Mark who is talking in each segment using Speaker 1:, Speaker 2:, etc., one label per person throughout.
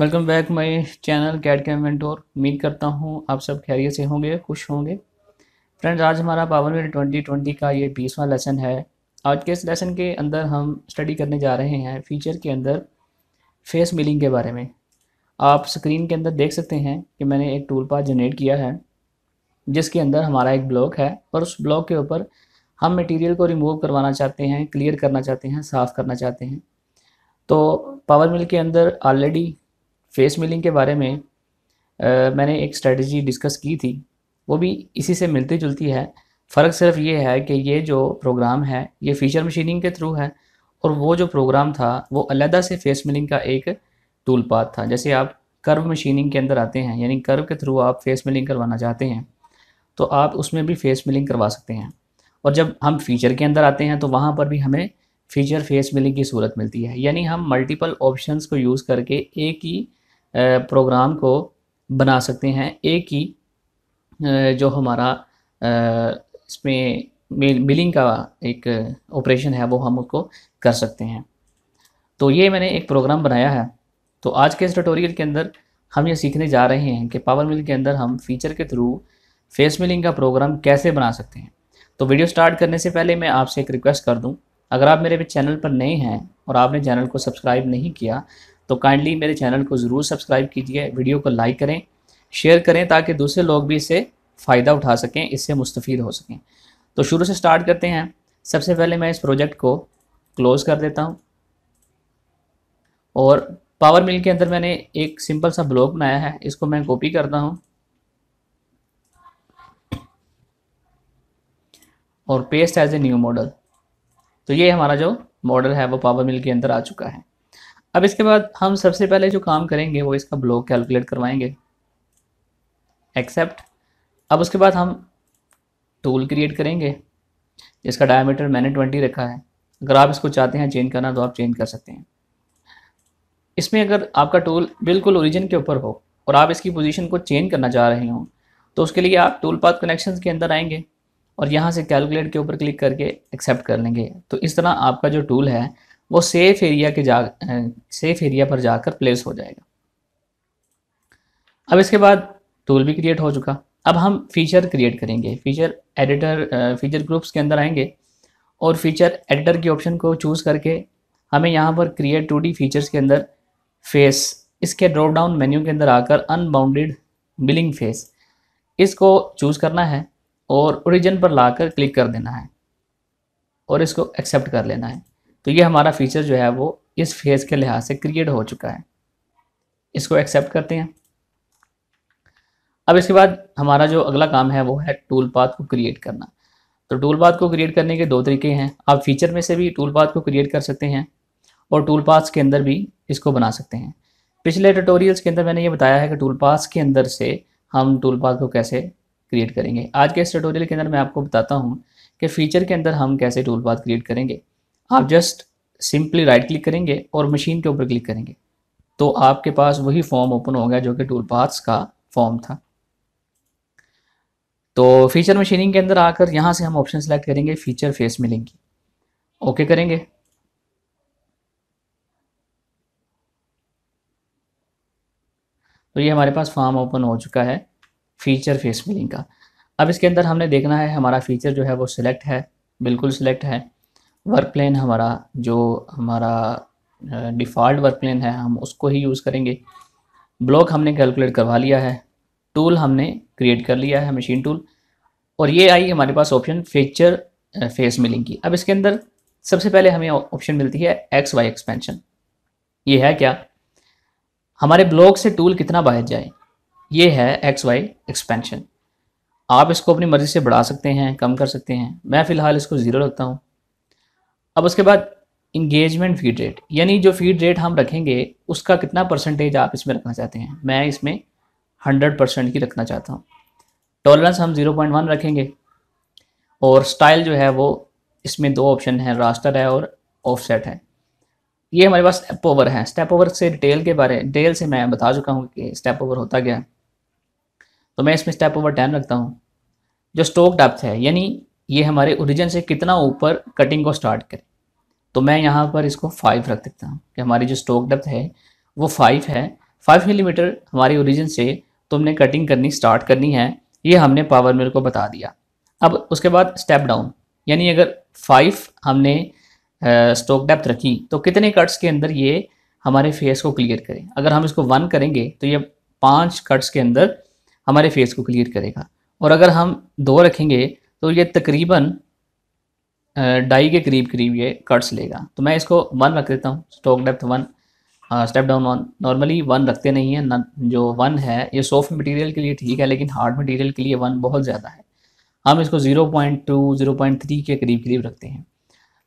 Speaker 1: welcome back my channel CAD के उम्मीद करता हूँ आप सब खैरियत से होंगे खुश होंगे फ्रेंड्स आज हमारा पावर मेरे ट्वेंटी ट्वेंटी का ये बीसवा लेसन है आज के इस लेसन के अंदर हम स्टडी करने जा रहे हैं फीचर के अंदर फेस मिलिंग के बारे में आप स्क्रीन के अंदर देख सकते हैं कि मैंने एक टूल पास जनरेट किया है जिसके अंदर हमारा एक ब्लॉक है और उस ब्लॉक के ऊपर हम मटीरियल को रिमूव करवाना चाहते हैं क्लियर करना चाहते हैं साफ़ करना चाहते हैं तो पावर मिल के अंदर ऑलरेडी फेस मिलिंग के बारे में आ, मैंने एक स्ट्रेटजी डिस्कस की थी वो भी इसी से मिलती जुलती है फ़र्क सिर्फ ये है कि ये जो प्रोग्राम है ये फ़ीचर मशीनिंग के थ्रू है और वो जो प्रोग्राम था वो अलहदा से फेस मिलिंग का एक टूल पाथ था जैसे आप कर्व मशीनिंग के अंदर आते हैं यानी कर्व के थ्रू आप फेस मिलिंग करवाना चाहते हैं तो आप उसमें भी फेस मिलिंग करवा सकते हैं और जब हम फीचर के अंदर आते हैं तो वहाँ पर भी हमें फीचर फेस मिलिंग की सूरत मिलती है यानी हम मल्टीपल ऑप्शंस को यूज़ करके एक ही प्रोग्राम को बना सकते हैं एक ही जो हमारा इसमें बिलिंग का एक ऑपरेशन है वो हम उसको कर सकते हैं तो ये मैंने एक प्रोग्राम बनाया है तो आज के इस ट्यूटोरियल के अंदर हम ये सीखने जा रहे हैं कि पावर मिल के अंदर हम फीचर के थ्रू फेस मिलिंग का प्रोग्राम कैसे बना सकते हैं तो वीडियो स्टार्ट करने से पहले मैं आपसे एक रिक्वेस्ट कर दूं अगर आप मेरे चैनल पर नए हैं और आपने चैनल को सब्सक्राइब नहीं किया तो काइंडली मेरे चैनल को ज़रूर सब्सक्राइब कीजिए वीडियो को लाइक करें शेयर करें ताकि दूसरे लोग भी इससे फ़ायदा उठा सकें इससे मुस्तफ़ हो सकें तो शुरू से स्टार्ट करते हैं सबसे पहले मैं इस प्रोजेक्ट को क्लोज़ कर देता हूँ और पावर मिल के अंदर मैंने एक सिंपल सा ब्लॉक बनाया है इसको मैं कॉपी करता हूँ और paste as a new model तो ये हमारा जो मॉडल है वो पावर मिल के अंदर आ चुका है अब इसके बाद हम सबसे पहले जो काम करेंगे वो इसका ब्लॉक कैलकुलेट करवाएंगे एक्सेप्ट अब उसके बाद हम टूल क्रिएट करेंगे जिसका डायमीटर मैंने ट्वेंटी रखा है अगर आप इसको चाहते हैं चेंज करना तो आप चेंज कर सकते हैं इसमें अगर आपका टूल बिल्कुल ओरिजिन के ऊपर हो और आप इसकी पोजीशन को चेंज करना चाह रहे हो तो उसके लिए आप टूल पाथ कनेक्शन के अंदर आएंगे और यहाँ से कैलकुलेट के ऊपर क्लिक करके एक्सेप्ट कर लेंगे तो इस तरह आपका जो टूल है वो सेफ एरिया के जा सेफ एरिया पर जाकर प्लेस हो जाएगा अब इसके बाद टूल भी क्रिएट हो चुका अब हम फीचर क्रिएट करेंगे फीचर एडिटर फीचर ग्रुप्स के अंदर आएंगे और फीचर एडिटर के ऑप्शन को चूज़ करके हमें यहाँ पर क्रिएट टू डी फीचर्स के अंदर फेस इसके ड्रॉप डाउन मेन्यू के अंदर आकर अनबाउंडेड बिलिंग फेस इसको चूज़ करना है और ओरिजिन पर लाकर क्लिक कर देना है और इसको एक्सेप्ट कर लेना है तो ये हमारा फीचर जो है वो इस फेज के लिहाज से क्रिएट हो चुका है इसको एक्सेप्ट करते हैं अब इसके बाद हमारा जो अगला काम है वो है टूल पाथ को क्रिएट करना तो टूल पाथ को क्रिएट करने के दो तरीके हैं आप फीचर में से भी टूल पाथ को क्रिएट कर सकते हैं और टूल पाथ के अंदर भी इसको बना सकते हैं पिछले ट्यूटोरियल्स के अंदर मैंने ये बताया है कि टूल पाथ के अंदर से हम टूल पाथ को कैसे क्रिएट करेंगे आज के इस ट्यूटोरियल के अंदर मैं आपको बताता हूँ कि फीचर के अंदर हम कैसे टूल पाथ क्रिएट करेंगे आप जस्ट सिंपली राइट क्लिक करेंगे और मशीन के ऊपर क्लिक करेंगे तो आपके पास वही फॉर्म ओपन हो गया जो कि टूल पाथ्स का फॉर्म था तो फीचर मशीनिंग के अंदर आकर यहाँ से हम ऑप्शन सेलेक्ट करेंगे फीचर फेस मिलिंग की ओके करेंगे तो ये हमारे पास फॉर्म ओपन हो चुका है फीचर फेस मिलिंग का अब इसके अंदर हमने देखना है हमारा फीचर जो है वो सिलेक्ट है बिल्कुल सिलेक्ट है वर्क प्लेन हमारा जो हमारा डिफ़ॉल्ट वर्क प्लान है हम उसको ही यूज़ करेंगे ब्लॉक हमने कैलकुलेट करवा लिया है टूल हमने क्रिएट कर लिया है मशीन टूल और ये आई हमारे पास ऑप्शन फीचर फेस मिलिंग की अब इसके अंदर सबसे पहले हमें ऑप्शन मिलती है एक्स वाई एक्सपेंशन ये है क्या हमारे ब्लॉक से टूल कितना बाहर जाए ये है एक्स वाई एक्सपेंशन आप इसको अपनी मर्ज़ी से बढ़ा सकते हैं कम कर सकते हैं मैं फ़िलहाल इसको ज़ीरो रखता हूँ अब उसके बाद इंगेजमेंट फीड रेट यानी जो फीड रेट हम रखेंगे उसका कितना परसेंटेज आप इसमें रखना चाहते हैं मैं इसमें हंड्रेड परसेंट की रखना चाहता हूँ टॉलरेंस हम ज़ीरो पॉइंट वन रखेंगे और स्टाइल जो है वो इसमें दो ऑप्शन है रास्टर है और ऑफसेट है ये हमारे पास स्टेप ओवर है स्टेप ओवर से डिटेल के बारे डिटेल से मैं बता चुका हूँ कि स्टेप ओवर होता क्या है तो मैं इसमें स्टेप ओवर टेन रखता हूँ जो स्टोक डेप्थ है यानी ये हमारे ओरिजिन से कितना ऊपर कटिंग को स्टार्ट करें तो मैं यहाँ पर इसको फाइव रख देता हूँ कि हमारी जो स्टोक डेप्थ है वो फाइव है फाइव मिलीमीटर हमारे ओरिजिन से तुमने कटिंग करनी स्टार्ट करनी है ये हमने पावर मिल को बता दिया अब उसके बाद स्टेप डाउन यानी अगर फाइव हमने स्टोक डेप्थ रखी तो कितने कट्स के अंदर ये हमारे फेस को क्लियर करें अगर हम इसको वन करेंगे तो ये पाँच कट्स के अंदर हमारे फेस को क्लियर करेगा और अगर हम दो रखेंगे तो ये तकरीबन ढाई के करीब करीब ये कट्स लेगा तो मैं इसको वन रख देता हूँ stock depth one step down one normally one रखते नहीं है जो वन है ये सॉफ्ट मटेरियल के लिए ठीक है लेकिन हार्ड मटेरियल के लिए वन बहुत ज़्यादा है हम इसको zero point two zero point three के करीब करीब रखते हैं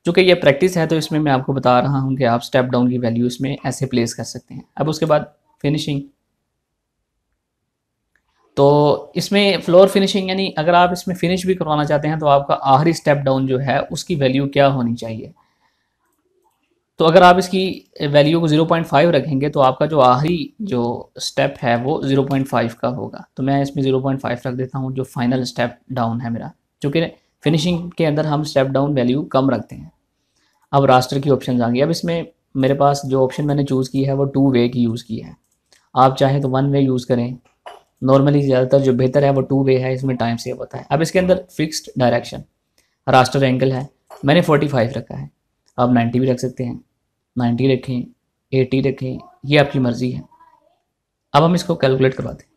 Speaker 1: चूँकि ये प्रैक्टिस है तो इसमें मैं आपको बता रहा हूँ कि आप स्टेप डाउन की वैल्यू इसमें ऐसे प्लेस कर सकते हैं अब उसके बाद फिनिशिंग तो इसमें फ्लोर फिनिशिंग यानी अगर आप इसमें फिनिश भी करवाना चाहते हैं तो आपका आखिरी स्टेप डाउन जो है उसकी वैल्यू क्या होनी चाहिए तो अगर आप इसकी वैल्यू को 0.5 रखेंगे तो आपका जो आखिरी जो स्टेप है वो 0.5 का होगा तो मैं इसमें 0.5 रख देता हूँ जो फाइनल स्टेप डाउन है मेरा चूँकि फिनिशिंग के अंदर हम स्टेप डाउन वैल्यू कम रखते हैं अब रास्टर की ऑप्शन आ गई अब इसमें मेरे पास जो ऑप्शन मैंने चूज़ की है वो टू वे की यूज़ की है आप चाहें तो वन वे यूज़ करें नॉर्मली ज़्यादातर जो बेहतर है वो टू वे है इसमें टाइम सेव होता है अब इसके अंदर फिक्स्ड डायरेक्शन रास्टर एंगल है मैंने 45 रखा है आप 90 भी रख सकते हैं 90 रखें 80 रखें ये आपकी मर्ज़ी है अब हम इसको कैलकुलेट करवाते हैं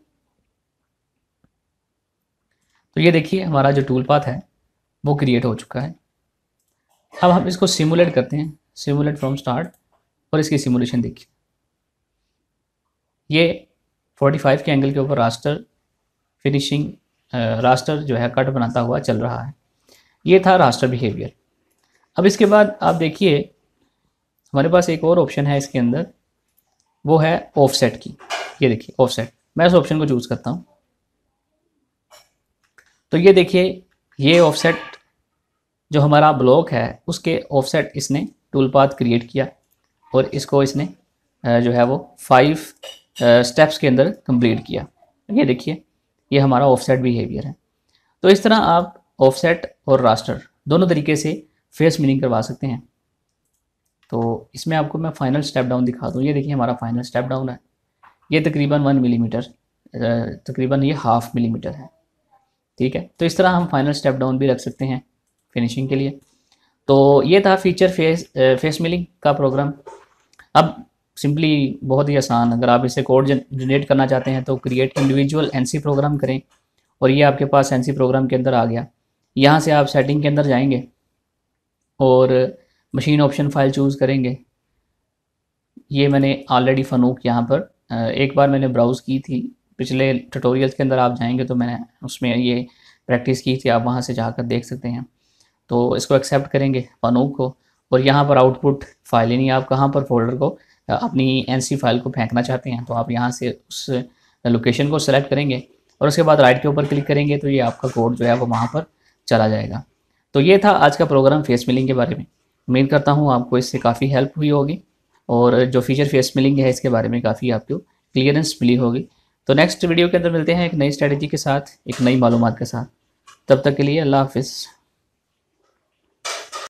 Speaker 1: तो ये देखिए हमारा जो टूल पाथ है वो क्रिएट हो चुका है अब हम इसको सिमुलेट करते हैं सिमुलेट फ्रॉम स्टार्ट और इसकी सिमुलेशन देखिए ये 45 के एंगल के ऊपर रास्टर फिनिशिंग रास्टर जो है कट बनाता हुआ चल रहा है ये था रास्टर बिहेवियर अब इसके बाद आप देखिए हमारे पास एक और ऑप्शन है इसके अंदर वो है ऑफसेट की ये देखिए ऑफसेट मैं इस ऑप्शन को चूज़ करता हूँ तो ये देखिए ये ऑफसेट जो हमारा ब्लॉक है उसके ऑफसेट इसने टूल पाथ क्रिएट किया और इसको इसने जो है वो फाइव स्टेप्स के अंदर कंप्लीट किया ये देखिए ये हमारा ऑफसेट बिहेवियर है तो इस तरह आप ऑफसेट और रास्टर दोनों तरीके से फेस मीनिंग करवा सकते हैं तो इसमें आपको मैं फाइनल स्टेप डाउन दिखा दूँ ये देखिए हमारा फाइनल स्टेप डाउन है ये तकरीबन वन मिलीमीटर तकरीबन ये हाफ मिलीमीटर है ठीक है तो इस तरह हम फाइनल स्टेप डाउन भी रख सकते हैं फिनिशिंग के लिए तो ये था फीचर फेस फेस मिलिंग का प्रोग्राम अब सिंपली बहुत ही आसान अगर आप इसे कोड जनरेट करना चाहते हैं तो क्रिएट इंडिविजुअल एन प्रोग्राम करें और ये आपके पास एन प्रोग्राम के अंदर आ गया यहाँ से आप सेटिंग के अंदर जाएंगे और मशीन ऑप्शन फाइल चूज़ करेंगे ये मैंने ऑलरेडी फ़नूक यहाँ पर एक बार मैंने ब्राउज़ की थी पिछले ट्यूटोरियल्स के अंदर आप जाएंगे तो मैंने उसमें ये प्रैक्टिस की थी आप वहाँ से जाकर देख सकते हैं तो इसको एक्सेप्ट करेंगे फनूक को और यहाँ पर आउटपुट फाइल यानी आप कहाँ पर फोल्डर को अपनी एन फाइल को फेंकना चाहते हैं तो आप यहाँ से उस लोकेशन को सेलेक्ट करेंगे और उसके बाद राइट के ऊपर क्लिक करेंगे तो ये आपका कोड जो है वो वहाँ पर चला जाएगा तो ये था आज का प्रोग्राम फेस मिलिंग के बारे में उम्मीद करता हूँ आपको इससे काफ़ी हेल्प हुई होगी और जो फीचर फेस मिलिंग है इसके बारे में काफ़ी आपको क्लियरेंस मिली होगी तो नेक्स्ट वीडियो के अंदर मिलते हैं एक नई स्ट्रेटजी के साथ एक नई मालूम के साथ तब तक के लिए अल्लाह हाफिज़